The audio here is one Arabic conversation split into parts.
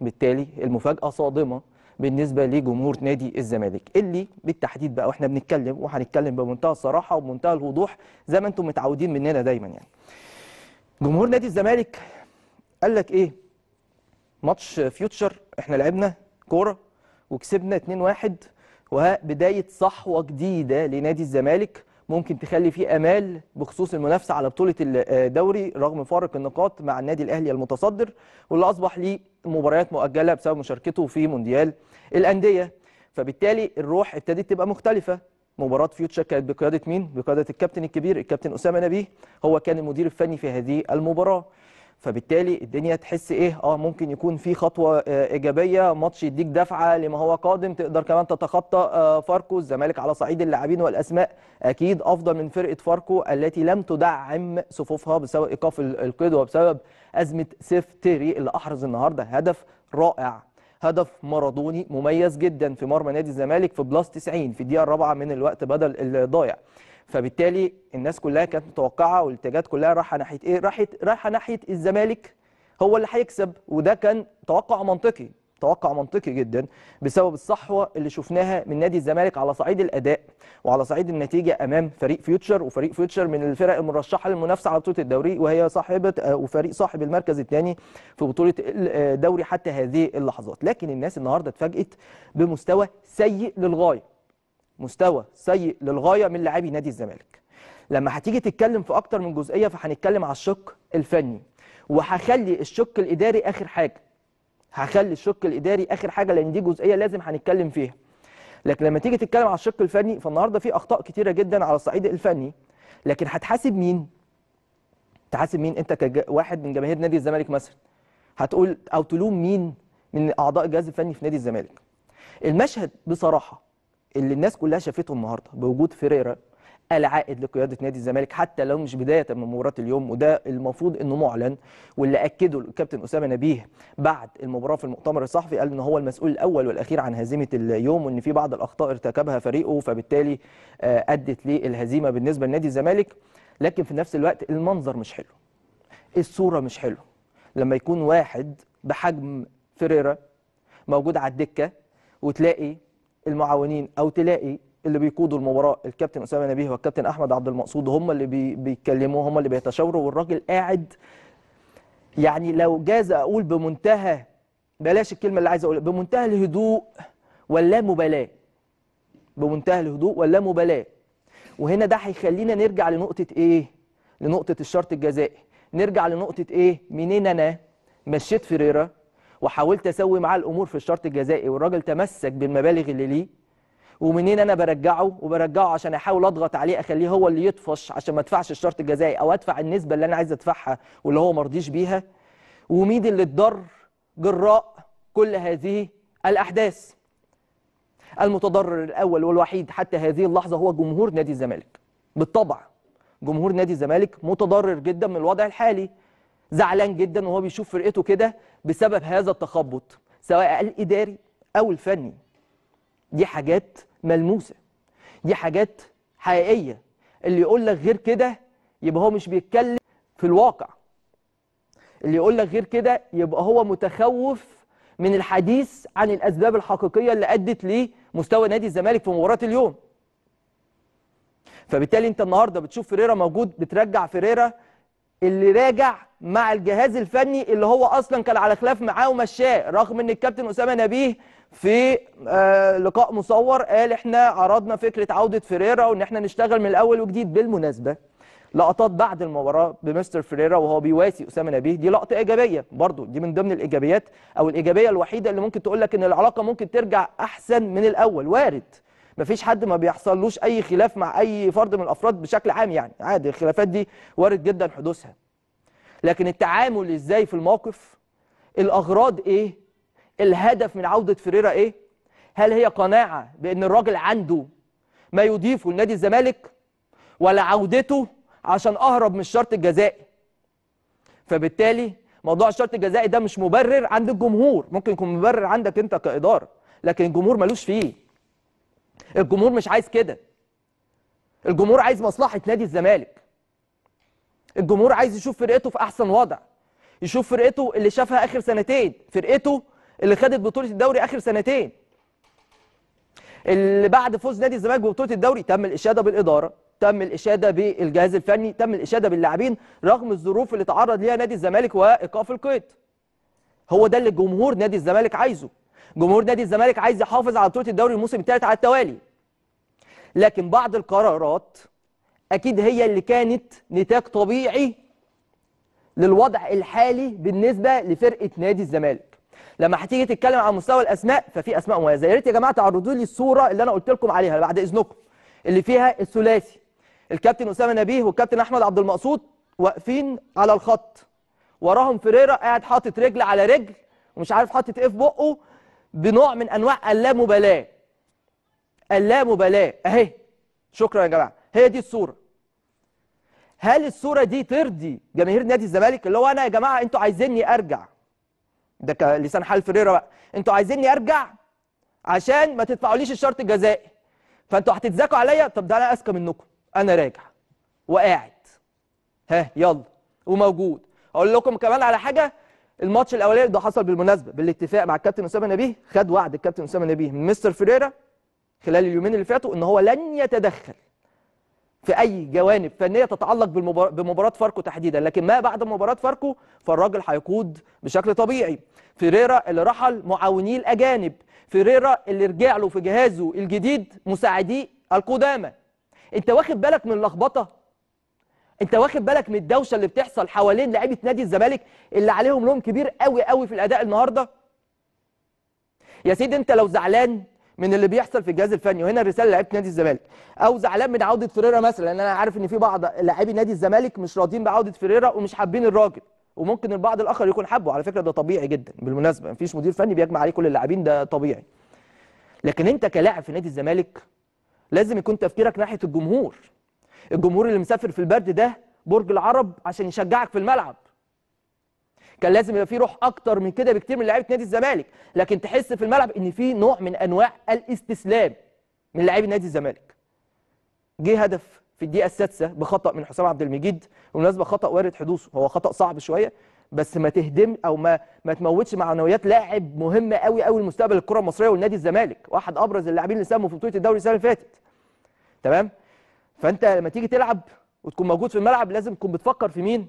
بالتالي المفاجاه صادمه بالنسبه لجمهور نادي الزمالك اللي بالتحديد بقى واحنا بنتكلم وهنتكلم بمنتهى الصراحه وبمنتهى الوضوح زي ما انتم متعودين مننا دايما يعني جمهور نادي الزمالك قال لك ايه ماتش فيوتشر احنا لعبنا كوره وكسبنا 2-1 وبدايه صحوه جديده لنادي الزمالك ممكن تخلي فيه امال بخصوص المنافسه على بطوله الدوري آه، رغم فارق النقاط مع النادي الاهلي المتصدر واللي اصبح ليه مباريات مؤجله بسبب مشاركته في مونديال الانديه فبالتالي الروح ابتدت تبقى مختلفه مباراه فيوتشر كانت بقياده مين بقياده الكابتن الكبير الكابتن اسامه نبيه هو كان المدير الفني في هذه المباراه فبالتالي الدنيا تحس ايه اه ممكن يكون في خطوه آه، ايجابيه ماتش يديك دفعه لما هو قادم تقدر كمان تتخطى آه، فاركو الزمالك على صعيد اللاعبين والاسماء اكيد افضل من فرقه فاركو التي لم تدعم صفوفها بسبب ايقاف القيد وبسبب ازمه سيف تيري اللي احرز النهارده هدف رائع هدف مارادوني مميز جدا في مرمى نادي الزمالك في بلاس 90 في الدقيقه الرابعه من الوقت بدل الضايع فبالتالي الناس كلها كانت متوقعه والاتجاهات كلها رايحه ناحيه ايه؟ راحت رايحه ناحيه الزمالك هو اللي هيكسب وده كان توقع منطقي توقع منطقي جدا بسبب الصحوه اللي شفناها من نادي الزمالك على صعيد الاداء وعلى صعيد النتيجه امام فريق فيوتشر وفريق فيوتشر من الفرق المرشحه للمنافسه على بطوله الدوري وهي صاحبه آه، وفريق صاحب المركز الثاني في بطوله الدوري آه، حتى هذه اللحظات لكن الناس النهارده اتفاجئت بمستوى سيء للغايه مستوى سيء للغايه من لاعبي نادي الزمالك لما هتيجي تتكلم في اكتر من جزئيه فهنتكلم على الشق الفني وهخلي الشق الاداري اخر حاجه هخلي الشق الاداري اخر حاجه لان دي جزئيه لازم هنتكلم فيها لكن لما تيجي تتكلم على الشق الفني فالنهارده في اخطاء كتيره جدا على الصعيد الفني لكن هتحاسب مين تحاسب مين انت كواحد من جماهير نادي الزمالك مثلا هتقول او تلوم مين من اعضاء الجهاز الفني في نادي الزمالك المشهد بصراحه اللي الناس كلها شافته النهارده بوجود فيريرا العائد لقياده نادي الزمالك حتى لو مش بدايه من مباراه اليوم وده المفروض انه معلن واللي اكده الكابتن اسامه نبيه بعد المباراه في المؤتمر الصحفي قال ان هو المسؤول الاول والاخير عن هزيمه اليوم وان في بعض الاخطاء ارتكبها فريقه فبالتالي آه، ادت للهزيمه بالنسبه لنادي الزمالك لكن في نفس الوقت المنظر مش حلو الصوره مش حلوه لما يكون واحد بحجم فيريرا موجود على الدكه وتلاقي المعاونين او تلاقي اللي بيقودوا المباراه الكابتن اسامه نبيه والكابتن احمد عبد المقصود هم اللي بي بيتكلموا هم اللي بيتشاوروا والراجل قاعد يعني لو جاز اقول بمنتهى بلاش الكلمه اللي عايز اقولها بمنتهى الهدوء واللا مبالاه بمنتهى الهدوء واللا مبالاه وهنا ده هيخلينا نرجع لنقطه ايه لنقطه الشرط الجزائي نرجع لنقطه ايه منين انا مشيت فيريرا وحاولت اسوي معاه الامور في الشرط الجزائي والراجل تمسك بالمبالغ اللي ليه ومنين انا برجعه وبرجعه عشان احاول اضغط عليه اخليه هو اللي يطفش عشان ما ادفعش الشرط الجزائي او ادفع النسبه اللي انا عايز ادفعها واللي هو مرضيش بيها ومين اللي اتضر جراء كل هذه الاحداث المتضرر الاول والوحيد حتى هذه اللحظه هو جمهور نادي الزمالك بالطبع جمهور نادي الزمالك متضرر جدا من الوضع الحالي زعلان جدا وهو بيشوف فرقته كده بسبب هذا التخبط سواء الإداري أو الفني دي حاجات ملموسة دي حاجات حقيقية اللي يقول لك غير كده يبقى هو مش بيتكلم في الواقع اللي يقول لك غير كده يبقى هو متخوف من الحديث عن الأسباب الحقيقية اللي أدت لمستوى نادي الزمالك في مباراة اليوم فبالتالي انت النهارده بتشوف فيريرا موجود بترجع فيريرا اللي راجع مع الجهاز الفني اللي هو اصلا كان على خلاف معاه ومشاه رغم ان الكابتن اسامه نبيه في آه، لقاء مصور قال احنا عرضنا فكره عوده فيريرا وان احنا نشتغل من الاول وجديد بالمناسبه لقطات بعد المباراه بمستر فيريرا وهو بيواسي اسامه نبيه دي لقطه ايجابيه برضو دي من ضمن الايجابيات او الايجابيه الوحيده اللي ممكن تقول لك ان العلاقه ممكن ترجع احسن من الاول وارد ما فيش حد ما بيحصلوش اي خلاف مع اي فرد من الافراد بشكل عام يعني عادي الخلافات دي وارد جدا حدوثها لكن التعامل ازاي في الموقف الاغراض ايه الهدف من عوده فريرا ايه هل هي قناعه بان الراجل عنده ما يضيفه لنادي الزمالك ولا عودته عشان اهرب من الشرط الجزائي فبالتالي موضوع الشرط الجزائي ده مش مبرر عند الجمهور ممكن يكون مبرر عندك انت كاداره لكن الجمهور ملوش فيه الجمهور مش عايز كده الجمهور عايز مصلحه نادي الزمالك الجمهور عايز يشوف فرقته في احسن وضع يشوف فرقته اللي شافها اخر سنتين فرقته اللي خدت بطوله الدوري اخر سنتين اللي بعد فوز نادي الزمالك ببطوله الدوري تم الاشاده بالاداره تم الاشاده بالجهاز الفني تم الاشاده باللاعبين رغم الظروف اللي تعرض ليها نادي الزمالك وايقاف القيد هو ده اللي جمهور نادي الزمالك عايزه جمهور نادي الزمالك عايز يحافظ على بطوله الدوري الموسم الثالث على التوالي لكن بعض القرارات اكيد هي اللي كانت نتاج طبيعي للوضع الحالي بالنسبه لفرقه نادي الزمالك لما هتيجي تتكلم على مستوى الاسماء ففي اسماء مميزه يا ريت يا جماعه تعرضوا لي الصوره اللي انا قلت لكم عليها بعد اذنكم اللي فيها الثلاثي الكابتن اسامه نبيه والكابتن احمد عبد المقصود واقفين على الخط وراهم فريرا قاعد حاطط رجل على رجل ومش عارف حاطط ايه في بقه بنوع من انواع اللامبالاه اللامبالاه اهي شكرا يا جماعه هي دي الصوره هل الصوره دي ترضي جماهير نادي الزمالك اللي هو انا يا جماعه انتوا عايزيني ارجع ده كلسان حال فريرة بقى انتوا عايزيني ارجع عشان ما تدفعوليش الشرط الجزائي فانتوا هتتذاكوا عليا طب ده انا اذكى منكم انا راجع وقاعد ها يلا وموجود اقول لكم كمان على حاجه الماتش الاولاني ده حصل بالمناسبه بالاتفاق مع الكابتن اسامه نبيه خد وعد الكابتن اسامه نبيه من مستر فيريرا خلال اليومين اللي فاتوا ان هو لن يتدخل في اي جوانب فنيه تتعلق بمباراه فاركو تحديدا لكن ما بعد مباراه فاركو فالراجل هيقود بشكل طبيعي فيريرا اللي رحل معاونيه الاجانب فيريرا اللي رجع له في جهازه الجديد مساعديه القدامى انت واخد بالك من اللخبطه انت واخد بالك من الدوشه اللي بتحصل حوالين لعيبه نادي الزمالك اللي عليهم لوم كبير قوي قوي في الاداء النهارده يا سيدي انت لو زعلان من اللي بيحصل في الجهاز الفني وهنا الرساله لعيبه نادي الزمالك او زعلان من عوده فيريرا مثلا انا عارف ان في بعض لاعبي نادي الزمالك مش راضيين بعوده فيريرا ومش حابين الراجل وممكن البعض الاخر يكون حبه على فكره ده طبيعي جدا بالمناسبه مفيش مدير فني بيجمع عليه كل اللاعبين ده طبيعي لكن انت كلاعب في نادي الزمالك لازم يكون تفكيرك ناحيه الجمهور الجمهور اللي مسافر في البرد ده برج العرب عشان يشجعك في الملعب كان لازم يبقى في روح اكتر من كده بكتير من لعيبه نادي الزمالك لكن تحس في الملعب ان في نوع من انواع الاستسلام من لعيبه نادي الزمالك جه هدف في الدقيقه السادسه بخطا من حسام عبد المجيد بالمناسبه خطا وارد حدوثه هو خطا صعب شويه بس ما تهدم او ما ما تموتش معنويات لاعب مهم قوي قوي لمستقبل الكره المصريه والنادي الزمالك واحد ابرز اللاعبين اللي ساهموا في بطوله الدوري السنه اللي فاتت تمام فانت لما تيجي تلعب وتكون موجود في الملعب لازم تكون بتفكر في مين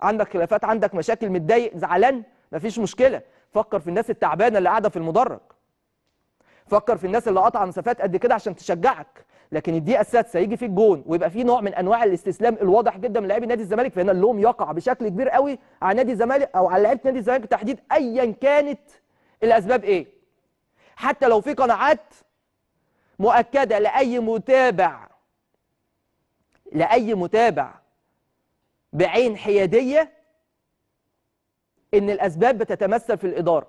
عندك خلافات عندك مشاكل متضايق زعلان مفيش مشكله فكر في الناس التعبانه اللي قاعده في المدرج فكر في الناس اللي قاطعه مسافات قد كده عشان تشجعك لكن الدقيقه السادسه يجي فيك جون ويبقى فيه نوع من انواع الاستسلام الواضح جدا من لاعبي نادي الزمالك فهنا اللوم يقع بشكل كبير قوي على نادي الزمالك او على لعيبه نادي الزمالك بالتحديد ايا كانت الاسباب ايه حتى لو في قناعات مؤكده لاي متابع لأي متابع بعين حيادية إن الأسباب بتتمثل في الإدارة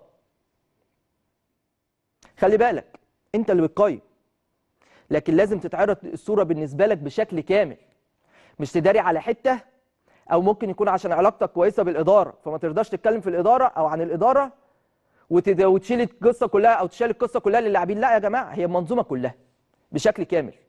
خلي بالك أنت اللي بتقيم لكن لازم تتعرض الصورة بالنسبة لك بشكل كامل مش تداري على حتة أو ممكن يكون عشان علاقتك كويسة بالإدارة فما ترضاش تتكلم في الإدارة أو عن الإدارة وتشيل القصة كلها أو تشيل القصة كلها للاعبين لا يا جماعة هي المنظومة كلها بشكل كامل